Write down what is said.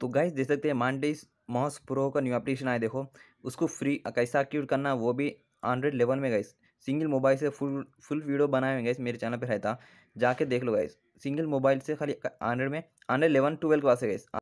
तो गाइस देख सकते हैं मांडिस मॉस प्रो का न्यू एप्लीकेशन आया देखो उसको फ्री कैसा एक्टिवेट करना वो भी हंड्रेड लेवल में गाइस सिंगल मोबाइल से फुल फुल वीडियो बनाए हुए गाइस मेरे चैनल पर रहता जाके देख लो गाइस सिंगल मोबाइल से खाली हंड्रेड में हंड्रेड इलेवन ट्वेल्व क्लास है गाइस